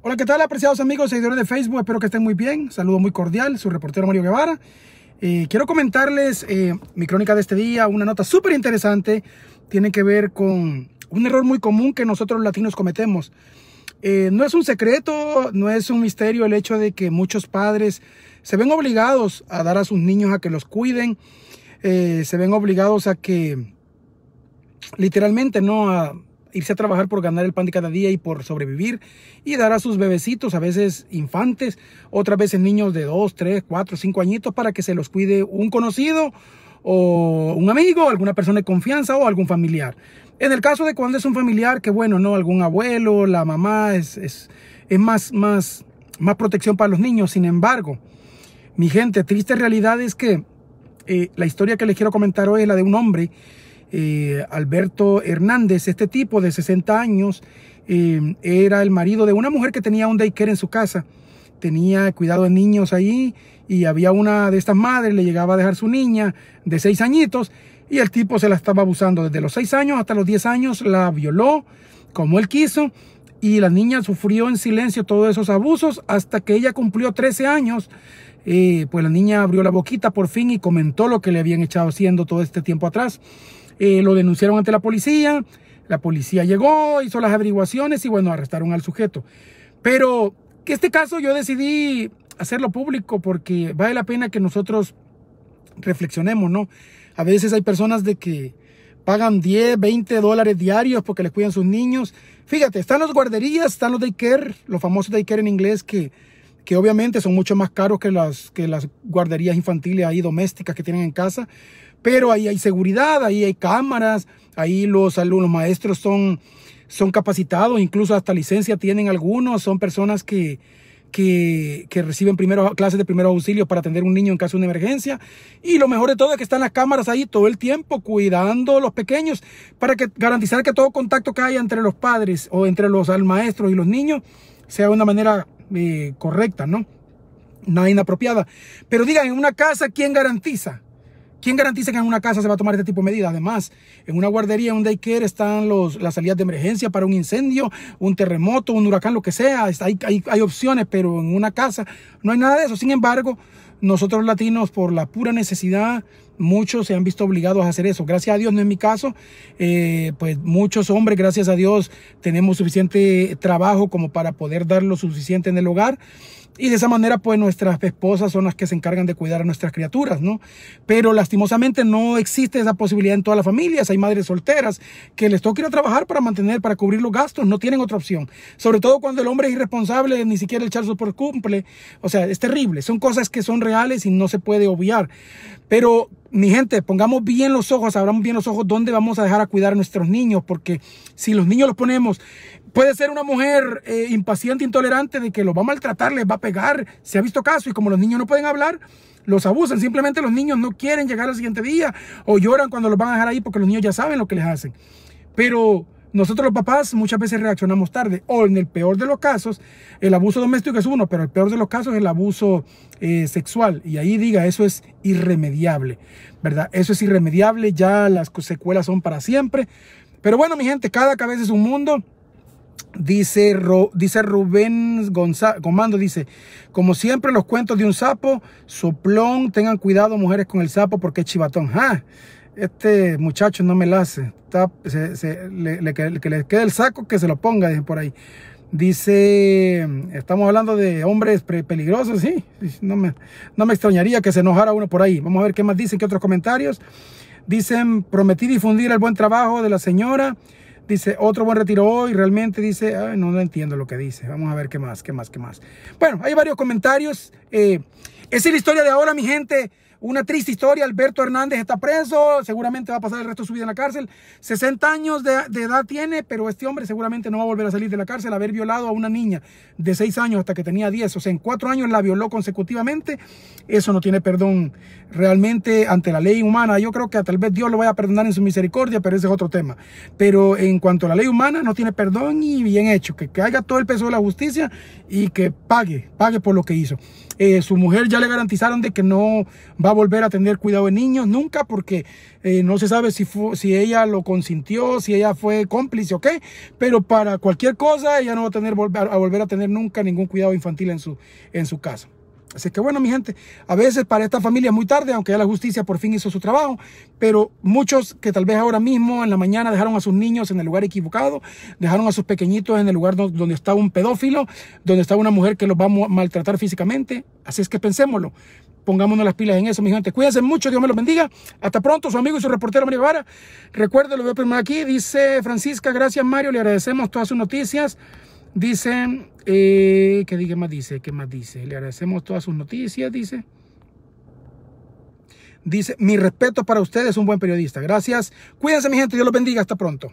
Hola, ¿qué tal, apreciados amigos, seguidores de Facebook? Espero que estén muy bien. Saludo muy cordial, su reportero Mario Guevara. Eh, quiero comentarles eh, mi crónica de este día, una nota súper interesante. Tiene que ver con un error muy común que nosotros latinos cometemos. Eh, no es un secreto, no es un misterio el hecho de que muchos padres se ven obligados a dar a sus niños a que los cuiden, se ven obligados a que literalmente no a irse a trabajar por ganar el pan de cada día y por sobrevivir y dar a sus bebecitos, a veces infantes, otras veces niños de 2, 3, 4, 5 añitos para que se los cuide un conocido o un amigo, alguna persona de confianza o algún familiar. En el caso de cuando es un familiar, que bueno, no, algún abuelo, la mamá, es, es, es más, más, más protección para los niños. Sin embargo, mi gente, triste realidad es que eh, la historia que les quiero comentar hoy es la de un hombre eh, Alberto Hernández, este tipo de 60 años, eh, era el marido de una mujer que tenía un daycare en su casa. Tenía cuidado de niños ahí y había una de estas madres, le llegaba a dejar su niña de seis añitos y el tipo se la estaba abusando desde los seis años hasta los 10 años, la violó como él quiso y la niña sufrió en silencio todos esos abusos hasta que ella cumplió 13 años. Eh, pues la niña abrió la boquita por fin y comentó lo que le habían echado haciendo todo este tiempo atrás. Eh, lo denunciaron ante la policía, la policía llegó, hizo las averiguaciones y bueno, arrestaron al sujeto. Pero que este caso yo decidí hacerlo público porque vale la pena que nosotros reflexionemos, ¿no? A veces hay personas de que pagan 10, 20 dólares diarios porque les cuidan sus niños. Fíjate, están los guarderías, están los daycare, los famosos daycare en inglés que, que obviamente son mucho más caros que las, que las guarderías infantiles ahí domésticas que tienen en casa. Pero ahí hay seguridad, ahí hay cámaras, ahí los alumnos maestros son, son capacitados, incluso hasta licencia tienen algunos, son personas que, que, reciben primero, clases de primeros auxilios para atender a un niño en caso de una emergencia. Y lo mejor de todo es que están las cámaras ahí todo el tiempo cuidando a los pequeños para que, garantizar que todo contacto que haya entre los padres o entre los maestros y los niños sea de una manera eh, correcta, ¿no? Nada inapropiada. Pero digan, en una casa, ¿quién garantiza? ¿Quién garantiza que en una casa se va a tomar este tipo de medidas? Además, en una guardería, un daycare están los, las salidas de emergencia para un incendio, un terremoto, un huracán, lo que sea. Hay, hay, hay opciones, pero en una casa no hay nada de eso. Sin embargo, nosotros latinos por la pura necesidad, muchos se han visto obligados a hacer eso. Gracias a Dios no es mi caso, eh, pues muchos hombres, gracias a Dios, tenemos suficiente trabajo como para poder dar lo suficiente en el hogar. Y de esa manera, pues nuestras esposas son las que se encargan de cuidar a nuestras criaturas, ¿no? Pero lastimosamente no existe esa posibilidad en todas las familias. Hay madres solteras que les toca ir a trabajar para mantener, para cubrir los gastos, no tienen otra opción. Sobre todo cuando el hombre es irresponsable, ni siquiera el charzo por cumple. O sea, es terrible. Son cosas que son reales y no se puede obviar. Pero mi gente, pongamos bien los ojos, abramos bien los ojos dónde vamos a dejar a cuidar a nuestros niños, porque si los niños los ponemos, puede ser una mujer eh, impaciente, intolerante, de que los va a maltratar, les va a pegar, se ha visto caso, y como los niños no pueden hablar, los abusan, simplemente los niños no quieren llegar al siguiente día, o lloran cuando los van a dejar ahí porque los niños ya saben lo que les hacen. Pero nosotros los papás muchas veces reaccionamos tarde o en el peor de los casos, el abuso doméstico es uno, pero el peor de los casos es el abuso eh, sexual. Y ahí diga, eso es irremediable, ¿verdad? Eso es irremediable, ya las secuelas son para siempre. Pero bueno, mi gente, cada cabeza es un mundo. Dice, dice Rubén González, Comando, dice, como siempre los cuentos de un sapo, soplón, tengan cuidado mujeres con el sapo porque es chivatón. ¡Ja! Ah, este muchacho no me la hace. le, que, le quede el saco, que se lo ponga, por ahí. Dice, estamos hablando de hombres peligrosos, sí. No me, no me extrañaría que se enojara uno por ahí. Vamos a ver qué más dicen, qué otros comentarios. Dicen, prometí difundir el buen trabajo de la señora. Dice, otro buen retiro hoy. Realmente dice, ay, no, entiendo lo que dice. Vamos a ver qué más, qué más, qué más. Bueno, hay varios comentarios. Eh, esa es la historia de ahora, mi gente. Una triste historia, Alberto Hernández está preso, seguramente va a pasar el resto de su vida en la cárcel. 60 años de, edad tiene, pero este hombre seguramente no va a volver a salir de la cárcel, haber violado a una niña de 6 años hasta que tenía 10, o sea, en 4 años la violó consecutivamente. Eso no tiene perdón realmente ante la ley humana. Yo creo que tal vez Dios lo vaya a perdonar en su misericordia, pero ese es otro tema. Pero en cuanto a la ley humana, no tiene perdón y bien hecho, que caiga todo el peso de la justicia y que pague, pague por lo que hizo. Eh, su mujer ya le garantizaron de que no va a volver a tener cuidado de niños nunca porque eh, no se sabe si, si ella lo consintió, si ella fue cómplice o Pero para cualquier cosa ella no va a, tener, a volver a tener nunca ningún cuidado infantil en su, en su casa. Así que bueno, mi gente, a veces para esta familia muy tarde, aunque ya la justicia por fin hizo su trabajo, pero muchos que tal vez ahora mismo en la mañana dejaron a sus niños en el lugar equivocado, dejaron a sus pequeñitos en el lugar donde está un pedófilo, donde está una mujer que los va a maltratar físicamente. Así es que pensémoslo, pongámonos las pilas en eso, mi gente. Cuídense mucho, Dios me los bendiga. Hasta pronto, su amigo y su reportero Mario Guevara. Recuerden, lo veo primero aquí, dice Francisca, gracias Mario, le agradecemos todas sus noticias. Dice, eh, ¿qué, ¿qué más dice? ¿Qué más dice? Le agradecemos todas sus noticias, dice. Dice, mi respeto para ustedes, un buen periodista. Gracias. Cuídense, mi gente. Dios los bendiga. Hasta pronto.